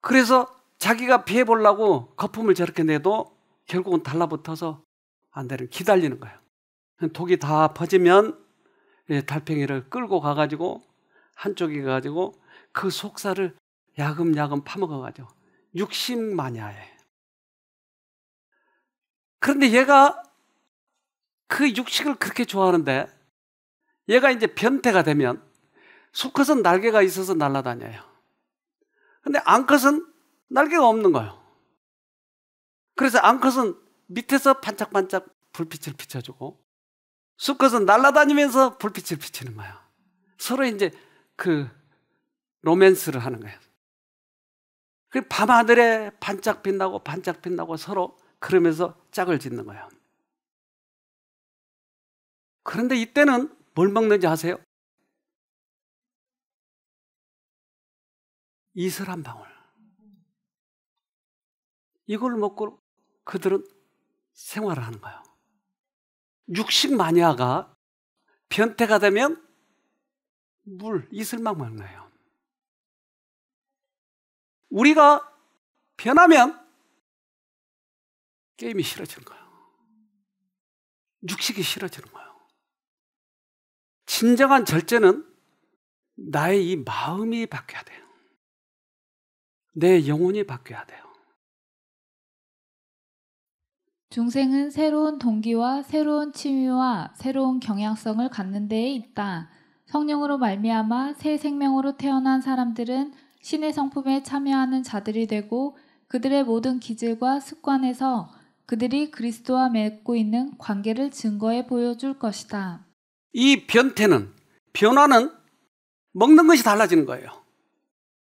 그래서 자기가 피해 보려고 거품을 저렇게 내도 결국은 달라붙어서 안 되는 기다리는 거예요. 독이 다 퍼지면 달팽이를 끌고 가가지고 한쪽이 가가지고 그 속살을 야금야금 파먹어가지고 육십마녀에 그런데 얘가 그 육식을 그렇게 좋아하는데 얘가 이제 변태가 되면 수컷은 날개가 있어서 날아다녀요. 근데 암컷은 날개가 없는 거예요. 그래서 암컷은 밑에서 반짝반짝 불빛을 비춰주고 수컷은 날아다니면서 불빛을 비치는 거예요. 서로 이제 그 로맨스를 하는 거예요. 그 밤하늘에 반짝 빛나고 반짝 빛나고 서로 그러면서 짝을 짓는 거예요. 그런데 이때는 뭘 먹는지 아세요? 이슬 한 방울. 이걸 먹고 그들은 생활을 하는 거예요. 육식 마니아가 변태가 되면 물, 이슬만 먹는 거예요. 우리가 변하면 게임이 싫어지는 거예요. 육식이 싫어지는 거예요. 진정한 절제는 나의 이 마음이 바뀌어야 돼요. 내 영혼이 바뀌어야 돼요. 중생은 새로운 동기와 새로운 취미와 새로운 경향성을 갖는 데에 있다. 성령으로 말미암아 새 생명으로 태어난 사람들은 신의 성품에 참여하는 자들이 되고 그들의 모든 기질과 습관에서 그들이 그리스도와 맺고 있는 관계를 증거해 보여줄 것이다. 이 변태는 변화는 먹는 것이 달라지는 거예요.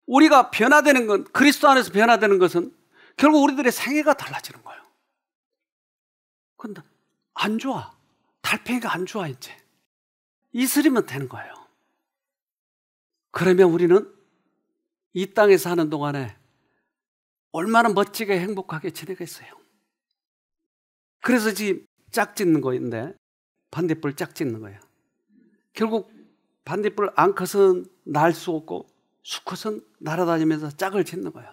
우리가 변화되는 건 그리스도 안에서 변화되는 것은 결국 우리들의 생애가 달라지는 거예요. 근데 안 좋아. 달팽이가 안 좋아 이제. 이슬이면 되는 거예요. 그러면 우리는 이 땅에 사는 동안에 얼마나 멋지게 행복하게 지내겠어요. 그래서 지금 짝 짓는 거인데 반딧불 짝 짓는 거예요. 결국 반딧불 안 커서는 날수 없고 수컷은 날아다니면서 짝을 짓는 거예요.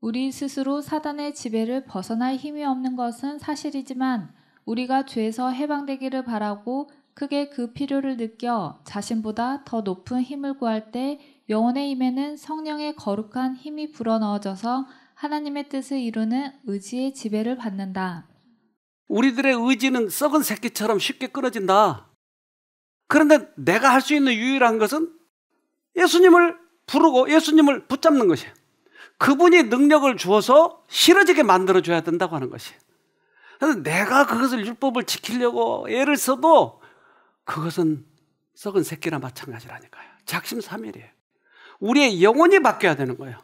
우리 스스로 사단의 지배를 벗어날 힘이 없는 것은 사실이지만 우리가 죄에서 해방되기를 바라고 크게 그 필요를 느껴 자신보다 더 높은 힘을 구할 때 영혼의 힘에는 성령의 거룩한 힘이 불어넣어져서 하나님의 뜻을 이루는 의지의 지배를 받는다. 우리들의 의지는 썩은 새끼처럼 쉽게 끊어진다. 그런데 내가 할 수 있는 유일한 것은 예수님을 부르고 예수님을 붙잡는 것이야. 그분이 능력을 주어서 싫어지게 만들어줘야 된다고 하는 것이. 그래 내가 그것을 율법을 지키려고 애를 써도 그것은 썩은 새끼나 마찬가지라니까요. 작심삼일이에요. 우리의 영혼이 바뀌어야 되는 거예요.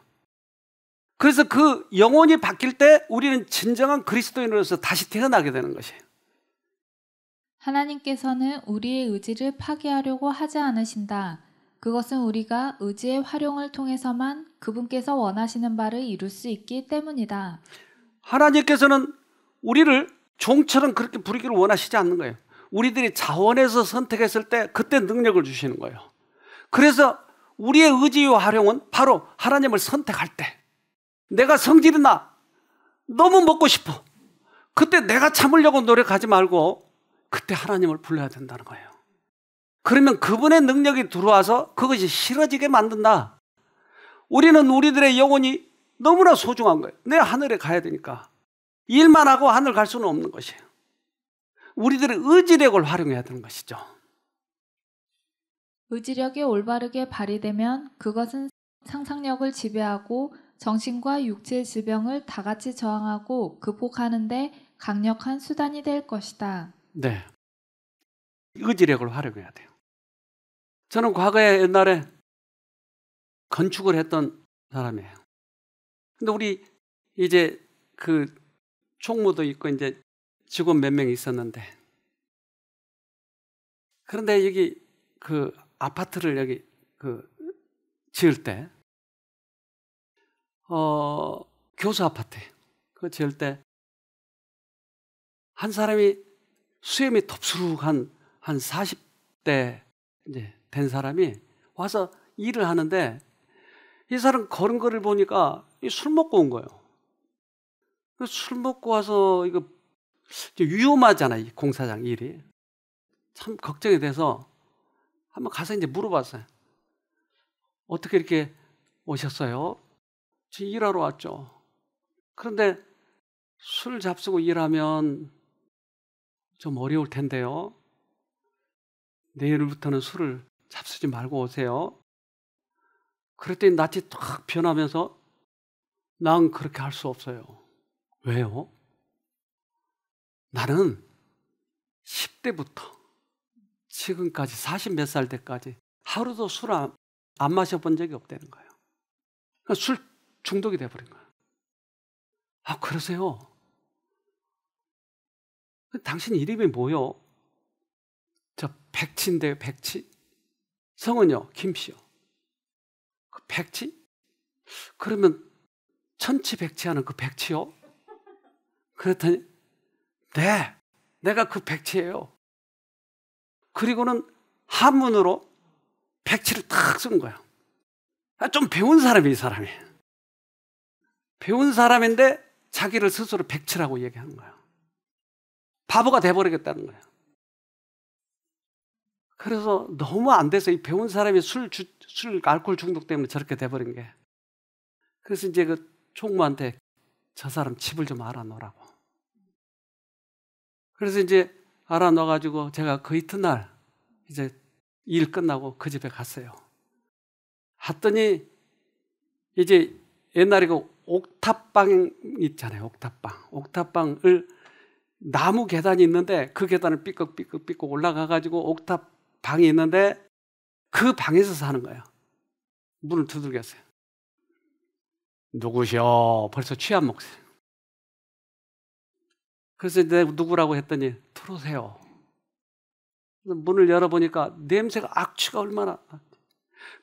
그래서 그 영혼이 바뀔 때 우리는 진정한 그리스도인으로서 다시 태어나게 되는 것이에요. 하나님께서는 우리의 의지를 파괴하려고 하지 않으신다. 그것은 우리가 의지의 활용을 통해서만 그분께서 원하시는 바를 이룰 수 있기 때문이다. 하나님께서는 우리를 종처럼 그렇게 부르기를 원하시지 않는 거예요. 우리들이 자원해서 선택했을 때 그때 능력을 주시는 거예요. 그래서 우리의 의지와 활용은 바로 하나님을 선택할 때 내가 성질이 나 너무 먹고 싶어 그때 내가 참으려고 노력하지 말고 그때 하나님을 불러야 된다는 거예요. 그러면 그분의 능력이 들어와서 그것이 싫어지게 만든다. 우리는 우리들의 영혼이 너무나 소중한 거예요. 내 하늘에 가야 되니까. 일만 하고 하늘 갈 수는 없는 것이에요. 우리들의 의지력을 활용해야 되는 것이죠. 의지력이 올바르게 발휘되면 그것은 상상력을 지배하고 정신과 육체 질병을 다 같이 저항하고 극복하는데 강력한 수단이 될 것이다. 네. 의지력을 활용해야 돼요. 저는 과거에 옛날에 건축을 했던 사람이에요. 근데 우리 이제 그 총무도 있고 이제 직원 몇 명 있었는데 그런데 여기 그 아파트를 여기 그 지을 때 어, 교수 아파트 그 지을 때 한 사람이 수염이 톱수룩한한 40대 이제 된 사람이 와서 일을 하는데 이 사람 걸은 거를 보니까 술 먹고 온 거예요. 그 술 먹고 와서 이거 위험하잖아, 이 공사장 일이. 참 걱정이 돼서 한번 가서 이제 물어봤어요. 어떻게 이렇게 오셨어요? 저 일하러 왔죠. 그런데 술 잡수고 일하면 좀 어려울 텐데요. 내일부터는 술을 잡수지 말고 오세요. 그랬더니 낯이 탁 변하면서 난 그렇게 할 수 없어요. 왜요? 나는 10대부터 지금까지 40몇 살 때까지 하루도 술 안, 안 마셔본 적이 없다는 거예요. 그러니까 술 중독이 돼버린 거예요. 아 그러세요? 당신 이름이 뭐요? 저 백치인데요, 백치? 성은요, 김씨요. 그 백치? 그러면 천치백치하는 그 백치요? 그랬더니 네, 내가 그 백치예요. 그리고는 한문으로 백치를 탁 쓴 거예요. 아, 좀 배운 사람이 이 사람이. 배운 사람인데 자기를 스스로 백치라고 얘기하는 거예요. 바보가 돼버리겠다는 거예요. 그래서 너무 안 돼서 이 배운 사람이 술, 주, 술, 알코올 중독 때문에 저렇게 돼버린 게. 그래서 이제 그 총무한테 저 사람 집을 좀 알아놓으라고. 그래서 이제 알아놓아가지고 제가 그 이튿날 이제 일 끝나고 그 집에 갔어요. 갔더니 이제 옛날에 그 옥탑방 있잖아요. 옥탑방. 옥탑방을 나무 계단이 있는데 그 계단을 삐걱삐걱삐걱 올라가가지고 옥탑 방이 있는데 그 방에서 사는 거예요. 문을 두들겼어요. 누구시오 벌써 취한 목소리. 그래서 내 누구라고 했더니 들어오세요. 문을 열어보니까 냄새가 악취가 얼마나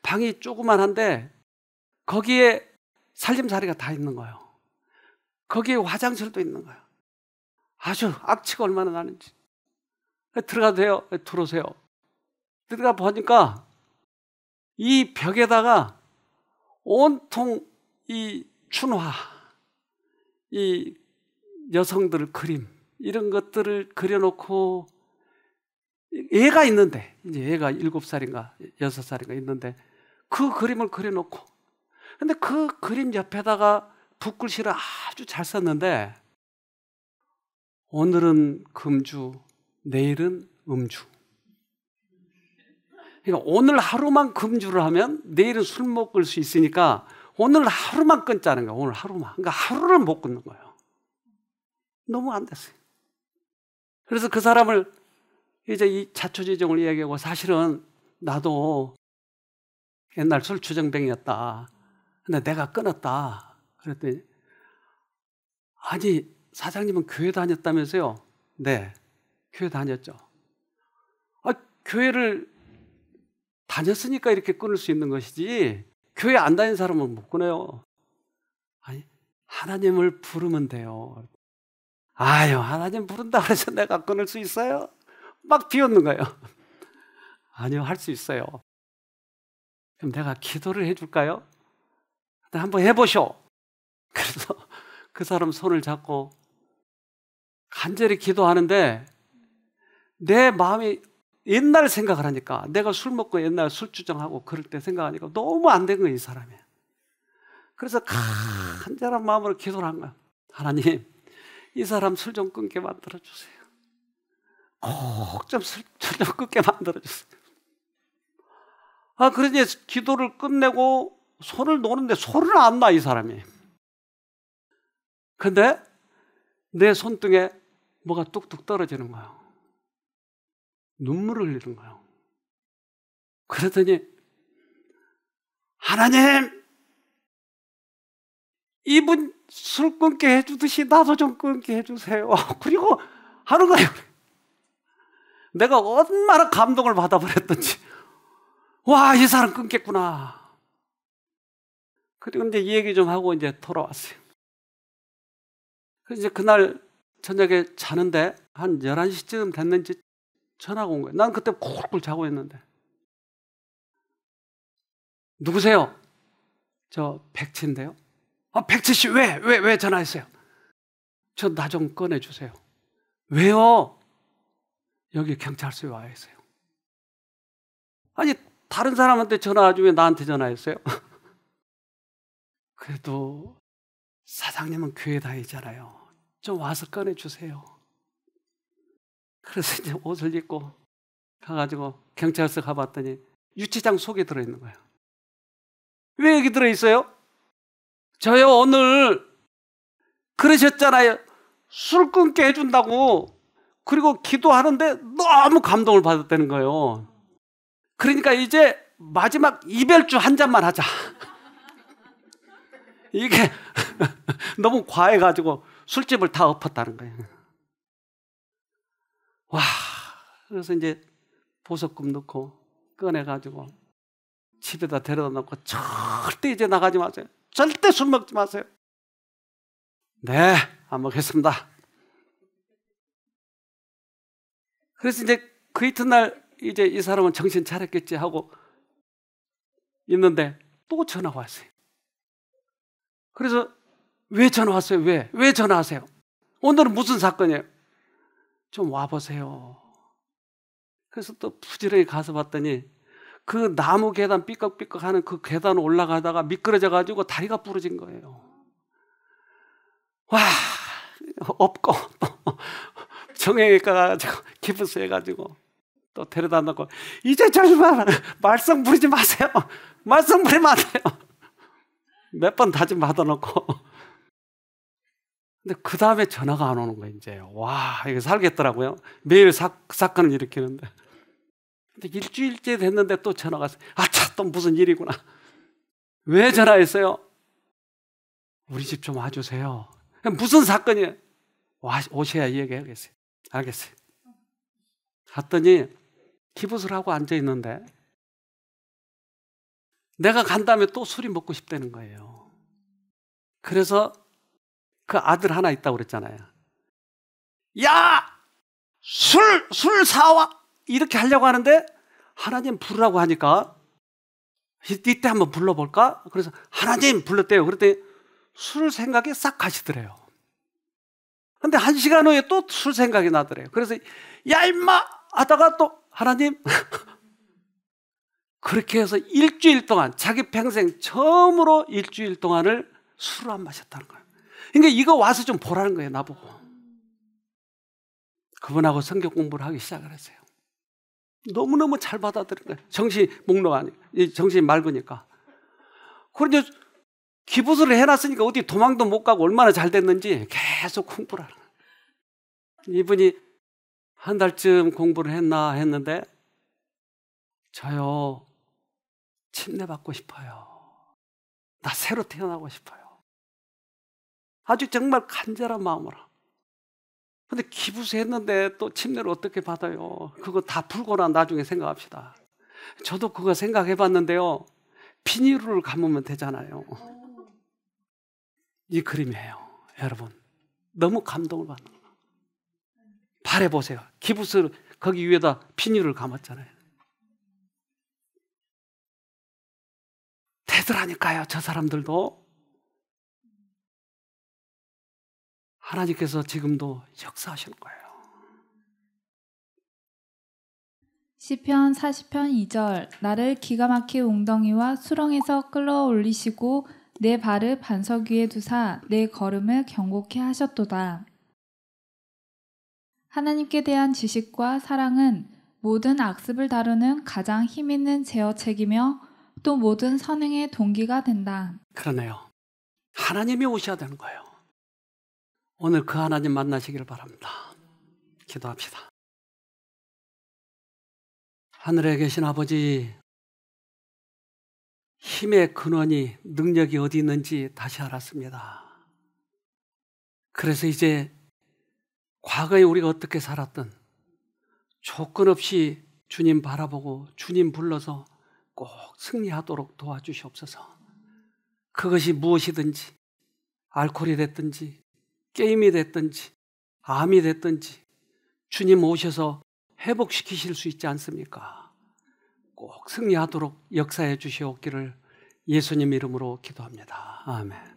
방이 조그만한데 거기에 살림살이가 다 있는 거예요. 거기에 화장실도 있는 거예요. 아주 악취가 얼마나 나는지. 들어가도 돼요. 네, 들어오세요. 들어가 보니까 이 벽에다가 온통 이 춘화, 이 여성들 그림, 이런 것들을 그려놓고 애가 있는데, 이제 애가 일곱 살인가 여섯 살인가 있는데 그 그림을 그려놓고 근데 그 그림 옆에다가 붓글씨를 아주 잘 썼는데 오늘은 금주, 내일은 음주. 그러니까 오늘 하루만 금주를 하면 내일은 술 먹을 수 있으니까 오늘 하루만 끊자는 거야. 오늘 하루만. 그러니까 하루를 못 끊는 거예요. 너무 안 됐어요. 그래서 그 사람을 이제 이 자초지종을 이야기하고 사실은 나도 옛날 술주정뱅이였다. 근데 내가 끊었다. 그랬더니 아니 사장님은 교회 다녔다면서요? 네, 교회 다녔죠. 아, 교회를 다녔으니까 이렇게 끊을 수 있는 것이지 교회 안 다닌 사람은 못 끊어요. 아니 하나님을 부르면 돼요. 아유 하나님 부른다 그래서 내가 끊을 수 있어요? 막 비웃는 거예요. 아니요 할 수 있어요. 그럼 내가 기도를 해줄까요? 네, 한번 해보쇼. 그래서 그 사람 손을 잡고 간절히 기도하는데 내 마음이 옛날 생각을 하니까 내가 술 먹고 옛날 술주정하고 그럴 때 생각하니까 너무 안 된 거예요, 이 사람이. 그래서 간절한 마음으로 기도를 한거예요 하나님, 이 사람 술 좀 끊게 만들어 주세요. 꼭 좀 술좀 좀 끊게 만들어 주세요. 아, 그러니 기도를 끝내고 손을 놓는데 소리는 안 나, 이 사람이. 근데 내 손등에 뭐가 뚝뚝 떨어지는 거예요 눈물을 흘리는 거예요. 그랬더니 하나님 이분 술 끊게 해주듯이 나도 좀 끊게 해주세요. 그리고 하루가요. 내가 얼마나 감동을 받아버렸던지. 와, 이 사람 끊겠구나. 그리고 이제 이 얘기 좀 하고 이제 돌아왔어요. 그래서 이제 그날 저녁에 자는데 한 11시쯤 됐는지 전화가 온 거예요. 난 그때 쿨쿨 자고 있는데. 누구세요? 저 백치인데요. 아, 백치 씨, 왜, 왜, 왜 전화했어요? 저 나 좀 꺼내주세요. 왜요? 여기 경찰서에 와 있어요. 아니, 다른 사람한테 전화와주면 나한테 전화했어요? 그래도 사장님은 교회 다니잖아요. 좀 와서 꺼내주세요. 그래서 이제 옷을 입고 가가지고 경찰서 가봤더니 유치장 속에 들어있는 거예요. 왜 여기 들어있어요? 저요 오늘 그러셨잖아요. 술 끊게 해준다고. 그리고 기도하는데 너무 감동을 받았다는 거예요. 그러니까 이제 마지막 이별주 한 잔만 하자. 이게 너무 과해가지고 술집을 다 엎었다는 거예요. 와 그래서 이제 보석금 넣고 꺼내가지고 집에다 데려다 놓고 절대 이제 나가지 마세요. 절대 술 먹지 마세요. 네, 안 먹겠습니다. 그래서 이제 그 이튿날 이제 이 사람은 정신 차렸겠지 하고 있는데 또 전화 왔어요. 그래서 왜 전화 왔어요? 왜? 왜 전화 하세요? 오늘은 무슨 사건이에요? 좀 와보세요. 그래서 또 부지런히 가서 봤더니 그 나무 계단 삐걱삐걱 하는 그 계단 올라가다가 미끄러져 가지고 다리가 부러진 거예요. 와, 없고 정형외과 가가지고 기부스 해가지고 또 데려다 놓고 이제 제발 말썽 부리지 마세요. 말썽 부리면 안 돼요. 몇 번 다짐 받아놓고 근데 그 다음에 전화가 안 오는 거예요, 이제. 와, 이거 살겠더라고요. 매일 사, 사건을 일으키는데. 근데 일주일째 됐는데 또 전화가 왔어요. 아, 차, 또 무슨 일이구나. 왜 전화했어요? 우리 집 좀 와주세요. 무슨 사건이에요? 와, 오셔야 얘야기하겠어요 알겠어요. 갔더니 기부을 하고 앉아있는데 내가 간 다음에 또 술이 먹고 싶다는 거예요. 그래서 그 아들 하나 있다고 그랬잖아요. 야! 술, 술 사와! 이렇게 하려고 하는데, 하나님 부르라고 하니까, 이때 한번 불러볼까? 그래서 하나님 불렀대요. 그랬더니 술 생각이 싹 가시더래요. 근데 한 시간 후에 또 술 생각이 나더래요. 그래서, 야, 임마! 하다가 또, 하나님! 그렇게 해서 일주일 동안, 자기 평생 처음으로 일주일 동안을 술을 안 마셨다는 거예요. 그러니까 이거 와서 좀 보라는 거예요, 나보고. 그분하고 성격 공부를 하기 시작을 했어요. 너무너무 잘 받아들인 거예요. 정신 목록 아니, 정신 이 맑으니까. 그런데 기부를 해놨으니까 어디 도망도 못 가고 얼마나 잘 됐는지 계속 공부를 하는 거예요. 이분이 한 달쯤 공부를 했나 했는데, 저요, 침례 받고 싶어요. 나 새로 태어나고 싶어요. 아주 정말 간절한 마음으로. 근데 기부세 했는데 또 침례를 어떻게 받아요? 그거 다 풀거나 나중에 생각합시다. 저도 그거 생각해 봤는데요. 비닐을 감으면 되잖아요. 이 그림이에요. 여러분. 너무 감동을 받는 거 바래보세요. 기부스 를 거기 위에다 비닐을 감았잖아요. 되더라니까요, 저 사람들도. 하나님께서 지금도 역사하시는 거예요. 시편 40편 2절 나를 기가 막힌 웅덩이와 수렁에서 끌어올리시고 내 발을 반석 위에 두사 내 걸음을 경고케 하셨도다. 하나님께 대한 지식과 사랑은 모든 악습을 다루는 가장 힘있는 제어책이며 또 모든 선행의 동기가 된다. 그러네요. 하나님이 오셔야 되는 거예요. 오늘 그 하나님 만나시기를 바랍니다. 기도합시다. 하늘에 계신 아버지, 힘의 근원이 능력이 어디 있는지 다시 알았습니다. 그래서 이제 과거에 우리가 어떻게 살았든 조건 없이 주님 바라보고 주님 불러서 꼭 승리하도록 도와주시옵소서. 그것이 무엇이든지 알코올이 됐든지 게임이 됐든지 암이 됐든지 주님 오셔서 회복시키실 수 있지 않습니까? 꼭 승리하도록 역사해 주시옵기를 예수님 이름으로 기도합니다. 아멘.